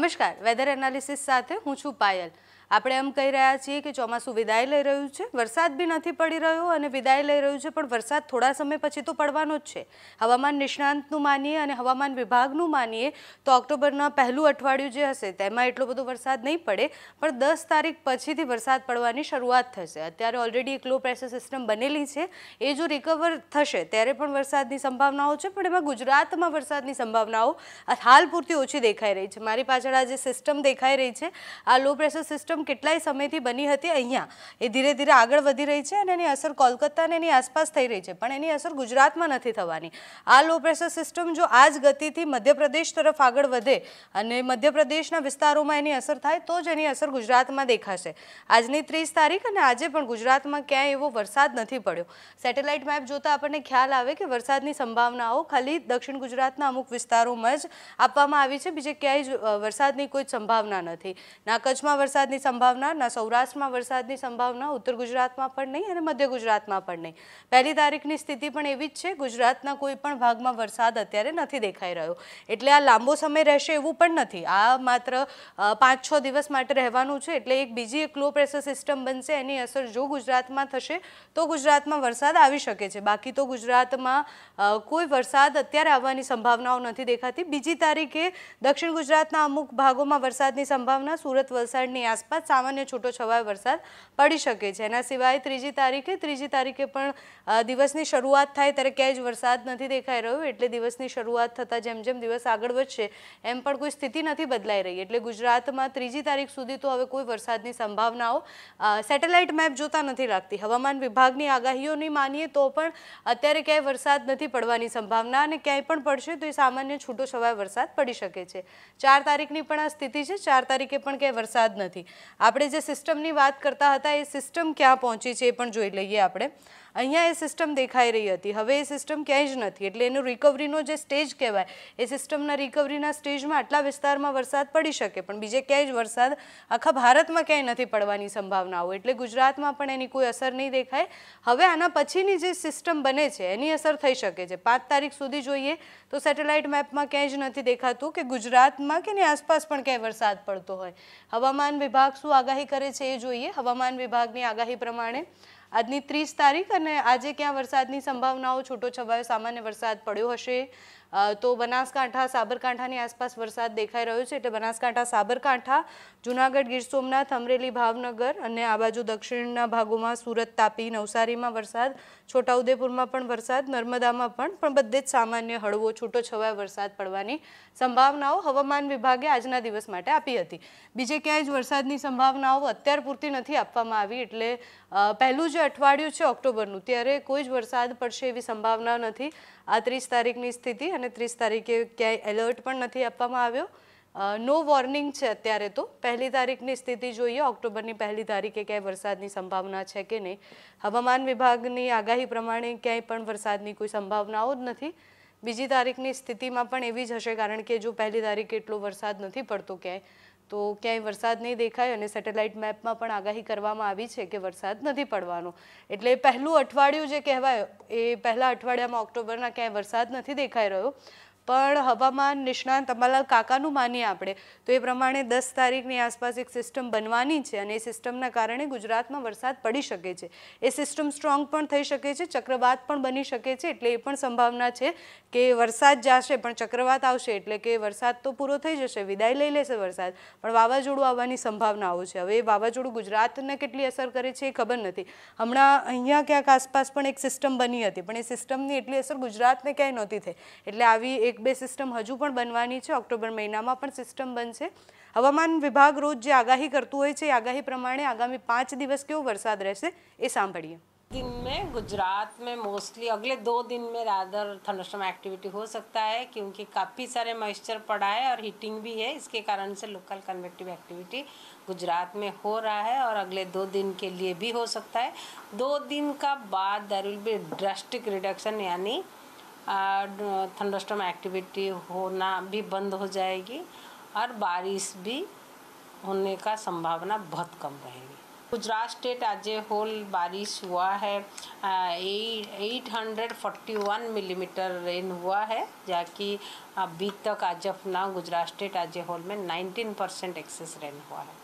નમસ્કાર weather analysis સાથે હું છું પાયલ આપણે એમ કહી રહ્યા છીએ કે ચોમાસું વિદાય લઈ રહ્યું છે વરસાદ બી નથી પડી રહ્યો અને વિદાય લઈ રહ્યું છે પણ વરસાદ થોડા સમય પછી તો પડવાનો જ છે હવામાન નિષ્ણાંતનું માનીએ અને હવામાન વિભાગનું માનીએ તો ઓક્ટોબરના પહેલું અઠવાડિયું જે હશે તેમાં એટલો બધો વરસાદ નહીં પડે પણ દસ તારીખ પછીથી વરસાદ પડવાની શરૂઆત થશે અત્યારે ઓલરેડી એક લો પ્રેશર સિસ્ટમ બનેલી છે એ જો રિકવર થશે ત્યારે પણ વરસાદની સંભાવનાઓ છે પણ એમાં ગુજરાતમાં વરસાદની સંભાવનાઓ હાલ પૂરતી ઓછી દેખાઈ રહી છે મારી પાછળ આ જે સિસ્ટમ દેખાઈ રહી છે આ લો પ્રેશર સિસ્ટમ કેટલાય સમયથી બની હતી અહીંયા એ ધીરે ધીરે આગળ વધી રહી છે અને એની અસર કોલકાતા અને એની આસપાસ થઈ રહી છે પણ એની અસર ગુજરાતમાં નથી થવાની આ લો પ્રેશર સિસ્ટમ જો આ જ ગતિથી મધ્યપ્રદેશ તરફ આગળ વધે અને મધ્યપ્રદેશના વિસ્તારોમાં એની અસર થાય તો જ એની અસર ગુજરાતમાં દેખાશે આજની ત્રીસ તારીખ અને આજે પણ ગુજરાતમાં ક્યાંય એવો વરસાદ નથી પડ્યો સેટેલાઇટ મેપ જોતાં આપણને ખ્યાલ આવે કે વરસાદની સંભાવનાઓ ખાલી દક્ષિણ ગુજરાતના અમુક વિસ્તારોમાં જ આપવામાં આવી છે બીજે ક્યાંય વરસાદની કોઈ સંભાવના નથી ના કચ્છમાં વરસાદની સંભાવના ના સૌરાષ્ટ્રમાં વરસાદની સંભાવના ઉત્તર ગુજરાતમાં પણ નહીં અને મધ્ય ગુજરાતમાં પણ નહીં પહેલી તારીખની સ્થિતિ પણ એવી જ છે ગુજરાતના કોઈ પણ ભાગમાં વરસાદ અત્યારે નથી દેખાઈ રહ્યો એટલે આ લાંબો સમય રહેશે એવું પણ નથી આ માત્ર પાંચ છ દિવસ માટે રહેવાનું છે એટલે એક બીજી એક લો પ્રેશર સિસ્ટમ બનશે એની અસર જો ગુજરાતમાં થશે તો ગુજરાતમાં વરસાદ આવી શકે છે બાકી તો ગુજરાતમાં કોઈ વરસાદ અત્યારે આવવાની સંભાવનાઓ નથી દેખાતી બીજી તારીખે દક્ષિણ ગુજરાતના અમુક ભાગોમાં વરસાદની સંભાવના સુરત વલસાડની આસપાસ આસપાસ સામાન્ય છૂટો છવાયો વરસાદ પડી શકે છે એના સિવાય ત્રીજી તારીખે ત્રીજી તારીખે પણ દિવસની શરૂઆત થાય ત્યારે ક્યાંય જ વરસાદ નથી દેખાઈ રહ્યો એટલે દિવસની શરૂઆત થતાં જેમ જેમ દિવસ આગળ વધશે એમ પણ કોઈ સ્થિતિ નથી બદલાઈ રહી એટલે ગુજરાતમાં ત્રીજી તારીખ સુધી તો હવે કોઈ વરસાદની સંભાવનાઓ સેટેલાઇટ મેપ જોતા નથી લાગતી હવામાન વિભાગની આગાહીઓની માનીએ તો પણ અત્યારે ક્યાંય વરસાદ નથી પડવાની સંભાવના અને ક્યાંય પણ પડશે તો એ સામાન્ય છૂટો છવાયો વરસાદ પડી શકે છે ચાર તારીખની પણ આ સ્થિતિ છે ચાર તારીખે પણ ક્યાંય વરસાદ નથી આપણે જે સિસ્ટમની વાત કરતા હતા એ સિસ્ટમ ક્યાં પહોંચી છે એ પણ જોઈ લઈએ આપણે અહીંયા એ સિસ્ટમ દેખાઈ રહી હતી હવે એ સિસ્ટમ ક્યાંય જ નથી એટલે એનું રિકવરીનો જે સ્ટેજ કહેવાય એ સિસ્ટમના રિકવરીના સ્ટેજમાં આટલા વિસ્તારમાં વરસાદ પડી શકે પણ બીજે ક્યાંય જ વરસાદ આખા ભારતમાં ક્યાંય નથી પડવાની સંભાવનાઓ એટલે ગુજરાતમાં પણ એની કોઈ અસર નહીં દેખાય હવે આના પછીની જે સિસ્ટમ બને છે એની અસર થઈ શકે છે પાંચ તારીખ સુધી જોઈએ તો સેટેલાઇટ મેપમાં ક્યાંય જ નથી દેખાતું કે ગુજરાતમાં કે એની આસપાસ પણ ક્યાંય વરસાદ પડતો હોય હવામાન વિભાગ શું આગાહી કરે છે એ જોઈએ હવામાન વિભાગની આગાહી પ્રમાણે આજની ત્રીસ તારીખ અને આજે ક્યાં વરસાદની સંભાવનાઓ છૂટો છવાયો સામાન્ય વરસાદ પડ્યો હશે તો બનાસકાંઠા સાબરકાંઠાની આસપાસ વરસાદ દેખાઈ રહ્યો છે એટલે બનાસકાંઠા સાબરકાંઠા જૂનાગઢ ગીર સોમનાથ અમરેલી ભાવનગર અને આ બાજુ દક્ષિણના ભાગોમાં સુરત તાપી નવસારીમાં વરસાદ છોટાઉદેપુરમાં પણ વરસાદ નર્મદામાં પણ પણ બધે જ સામાન્ય હળવો છૂટો છવાય વરસાદ પડવાની સંભાવનાઓ હવામાન વિભાગે આજના દિવસ માટે આપી હતી બીજે ક્યાંય જ વરસાદની સંભાવનાઓ અત્યાર પૂરતી નથી આપવામાં આવી એટલે પહેલું જે અઠવાડિયું છે ઓક્ટોબરનું ત્યારે કોઈ જ વરસાદ પડશે એવી સંભાવના નથી આ ત્રીસ તારીખની સ્થિતિ અને ત્રીસ તારીખે ક્યાંય એલર્ટ પણ નથી આપવામાં આવ્યો નો વોર્નિંગ છે અત્યારે તો પહેલી તારીખની સ્થિતિ જોઈએ ઓક્ટોબરની પહેલી તારીખે ક્યાંય વરસાદની સંભાવના છે કે નહીં હવામાન વિભાગની આગાહી પ્રમાણે ક્યાંય પણ વરસાદની કોઈ સંભાવનાઓ જ નથી બીજી તારીખની સ્થિતિમાં પણ એવી જ હશે કારણ કે જો પહેલી તારીખે એટલો વરસાદ નથી પડતો ક્યાંય તો ક્યાંય વરસાદ નહીં દેખાય અને સેટેલાઇટ મેપમાં પણ આગાહી કરવામાં આવી છે કે વરસાદ નથી પડવાનો એટલે પહેલું અઠવાડિયું જે કહેવાય એ પહેલાં અઠવાડિયામાં ઓક્ટોબરના ક્યાંય વરસાદ નથી દેખાઈ રહ્યો પણ હવામાન નિષ્ણાંત અંબાલાલ કાકાનું માનીએ આપણે તો એ પ્રમાણે દસ તારીખની આસપાસ એક સિસ્ટમ બનવાની છે અને એ સિસ્ટમના કારણે ગુજરાતમાં વરસાદ પડી શકે છે એ સિસ્ટમ સ્ટ્રોંગ પણ થઈ શકે છે ચક્રવાત પણ બની શકે છે એટલે એ પણ સંભાવના છે કે વરસાદ જશે પણ ચક્રવાત આવશે એટલે કે વરસાદ તો પૂરો થઈ જશે વિદાય લઈ લેશે વરસાદ પણ વાવાઝોડું આવવાની સંભાવનાઓ છે હવે એ વાવાઝોડું ગુજરાતને કેટલી અસર કરે છે એ ખબર નથી હમણાં અહીંયા ક્યાંક આસપાસ પણ એક સિસ્ટમ બની હતી પણ એ સિસ્ટમની એટલી અસર ગુજરાતને ક્યાંય નહોતી થઈ એટલે આવી એક एक बे सीस्टम હજુ बनवा है ऑक्टोबर महीना में सीस्टम बन स હવામાન विभाग रोज जो आगाही કરતું हो आगाही प्रमाण आगामी पांच दिवस केव દિવસ કેવો सांभिए दिन में गुजरात में मोस्टली अगले दो दिन में रादर थंडरस्टॉर्म एक्टिविटी हो सकता है क्योंकि काफ़ी सारे मॉइस्चर पड़ा है और हीटिंग भी है इसके कारण से लोकल कन्वेक्टिव एक्टिविटी गुजरात में हो रहा है और अगले दो दिन के लिए भी हो सकता है दो दिन का बाद there will be drastic reduction यानी थंडरस्टॉम एक्टिविटी होना भी बंद हो जाएगी और बारिश भी होने का संभावना बहुत कम रहेगी गुजरात स्टेट आज ए होल बारिश हुआ है eight hundred forty one millimetre rain हुआ है जबकि अभी तक आज अपना गुजरात स्टेट आज ए होल में नाइनटीन परसेंट एक्सेस रेन हुआ है